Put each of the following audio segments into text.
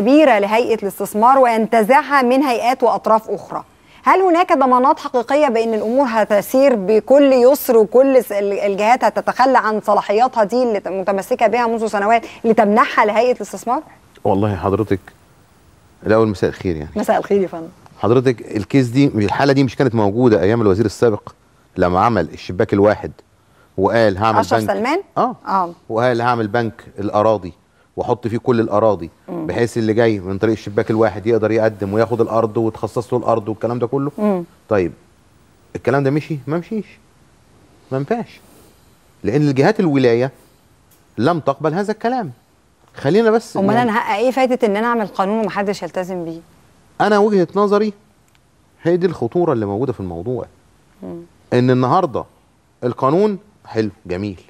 كبيرة لهيئة الاستثمار وينتزعها من هيئات وأطراف أخرى هل هناك ضمانات حقيقية بأن الأمور هتسير بكل يسر وكل الجهات هتتخلى عن صلاحياتها دي اللي متمسكة بها منذ سنوات لتمنحها لهيئة الاستثمار؟ والله حضرتك الأول مساء الخير يعني مساء الخير يا فندم حضرتك الكيس دي الحالة دي مش كانت موجودة أيام الوزير السابق لما عمل الشباك الواحد وقال هعمل بنك سلمان؟ اه اه وقال هعمل بنك الأراضي واحط فيه كل الأراضي بحيث اللي جاي من طريق الشباك الواحد يقدر يقدم وياخد الارض وتخصص له الارض والكلام ده كله مم. طيب الكلام ده مشي ما مشيش ما ينفعش لان الجهات الولايه لم تقبل هذا الكلام خلينا بس امال يعني انا هقى ايه فايده ان انا اعمل قانون ومحدش يلتزم بيه انا وجهه نظري هي دي الخطوره اللي موجوده في الموضوع مم. ان النهارده القانون حلو جميل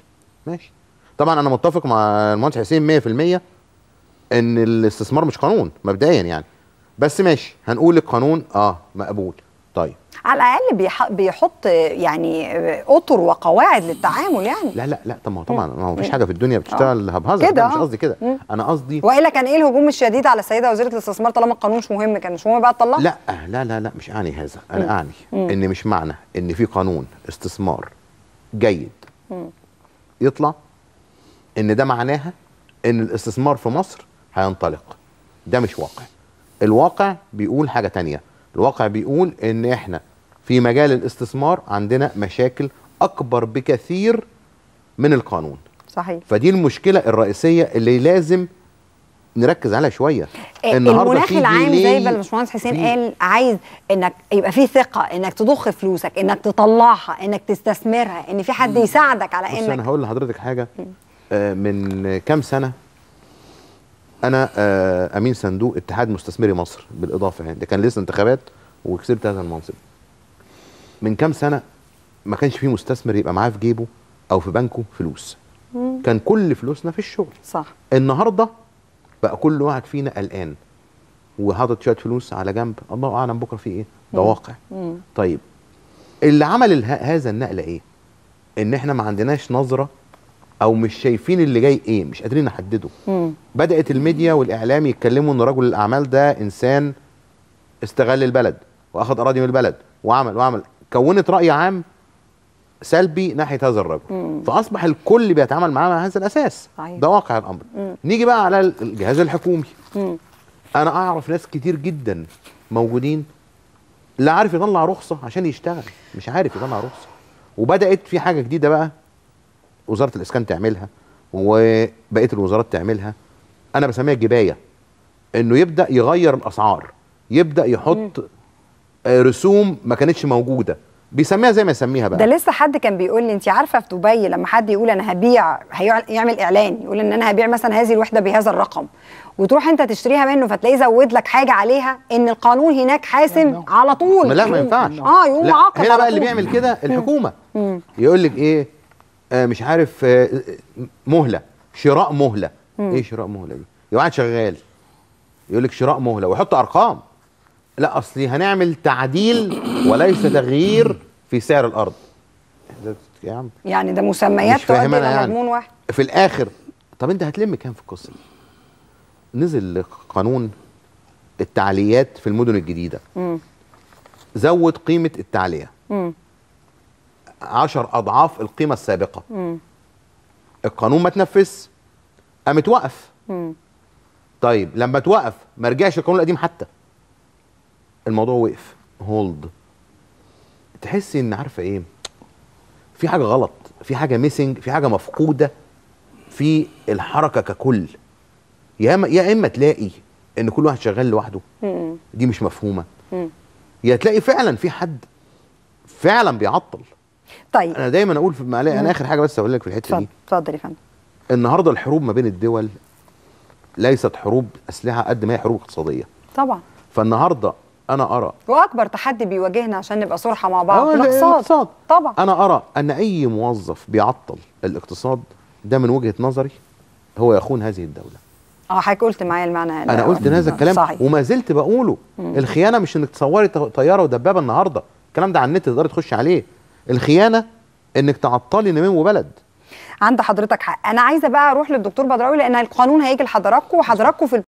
ماشي طبعا انا متفق مع المهندس حسين 100% ان الاستثمار مش قانون مبدئيا يعني بس ماشي هنقول القانون اه مقبول طيب على الاقل بيحط يعني اطر وقواعد للتعامل يعني لا لا لا طب ما هو طبعا ما هو مفيش حاجه في الدنيا بتشتغل هبهزر آه. كده مش آه. قصدي كده انا قصدي والا كان ايه الهجوم الشديد على السيده وزيره الاستثمار طالما القانون مش مهم كان مش مهم بقى تطلعه لا لا لا لا مش اعني هذا انا اعني ان مش معنى ان في قانون استثمار جيد يطلع ان ده معناها ان الاستثمار في مصر هينطلق ده مش واقع الواقع بيقول حاجه تانية الواقع بيقول ان احنا في مجال الاستثمار عندنا مشاكل اكبر بكثير من القانون صحيح فدي المشكله الرئيسيه اللي لازم نركز عليها شويه إيه، إيه، المناخ العام زي ما الباشمهندس حسين فيه. قال عايز انك يبقى في ثقه انك تضخ فلوسك انك تطلعها انك تستثمرها ان في حد يساعدك على انك بس انا هقول لحضرتك حاجه آه، من كام سنه انا آه، امين صندوق اتحاد مستثمري مصر بالاضافه يعني ده كان لسه انتخابات وكسبت هذا المنصب من كام سنه ما كانش في مستثمر يبقى معاه في جيبه او في بنكه فلوس مم. كان كل فلوسنا في الشغل صح النهارده بقى كل واحد فينا قلقان وحاطط شويه فلوس على جنب الله اعلم بكره في ايه ده واقع طيب اللي عمل هذا النقله ايه ان احنا ما عندناش نظره او مش شايفين اللي جاي ايه مش قادرين نحدده مم. بدات الميديا والاعلام يتكلموا ان رجل الاعمال ده انسان استغل البلد واخد اراضي من البلد وعمل وعمل كونت راي عام سلبي ناحيه هذا الرجل مم. فاصبح الكل بيتعامل معاه على هذا الاساس صحيح. ده واقع الامر مم. نيجي بقى على الجهاز الحكومي مم. انا اعرف ناس كتير جدا موجودين لا عارف يطلع رخصه عشان يشتغل مش عارف يطلع رخصه وبدات في حاجه جديده بقى وزاره الاسكان تعملها وبقيه الوزارات تعملها انا بسميها جبايه انه يبدا يغير الاسعار يبدا يحط رسوم ما كانتش موجوده بيسميها زي ما يسميها بقى ده لسه حد كان بيقول لي انت عارفه في دبي لما حد يقول انا هبيع هيعمل اعلان يقول ان انا هبيع مثلا هذه الوحده بهذا الرقم وتروح انت تشتريها منه فتلاقيه زود لك حاجه عليها ان القانون هناك حاسم على طول لا ما ينفعش اه يقوم عاقب هنا بقى اللي بيعمل كده الحكومه يقول لك ايه آه، مش عارف آه، مهله شراء مهله مم. ايه شراء مهله دي يبقى قاعد شغال يقول لك شراء مهله ويحط ارقام لا اصلي هنعمل تعديل وليس تغيير في سعر الارض يا عم يعني ده مسميات مش فاهم انا يعني. واحد في الاخر طب انت هتلم كام في القصه نزل قانون التعليات في المدن الجديده مم. زود قيمه التعليه مم. 10 اضعاف القيمه السابقه مم. القانون ما تنفذ قام اتوقف طيب لما توقف ما رجعش القانون القديم حتى الموضوع وقف هولد تحسي ان عارفه ايه في حاجه غلط في حاجه ميسنج في حاجه مفقوده في الحركه ككل يا اما يا اما تلاقي ان كل واحد شغال لوحده دي مش مفهومه يا تلاقي فعلا في حد فعلا بيعطل طيب انا دايما اقول في المعلقة. انا اخر حاجه بس اقول لك في الحته دي اتفضل يا فندم النهارده الحروب ما بين الدول ليست حروب اسلحه قد ما هي حروب اقتصاديه طبعا فالنهارده انا ارى واكبر تحدي بيواجهنا عشان نبقى صرحه مع بعض آه، الاقتصاد طبعا انا ارى ان اي موظف بيعطل الاقتصاد ده من وجهه نظري هو يخون هذه الدوله اه حضرتك قلت معايا المعنى انا قلت هذا الكلام صحيح. وما زلت بقوله مم. الخيانه مش انك تصوري طياره ودبابه النهارده الكلام ده على النت تقدري تخش عليه الخيانه انك تعطلي نمو بلد عند حضرتك حق انا عايزه بقى اروح للدكتور بدراوي لان القانون هيجي لحضراتكم وحضراتكم في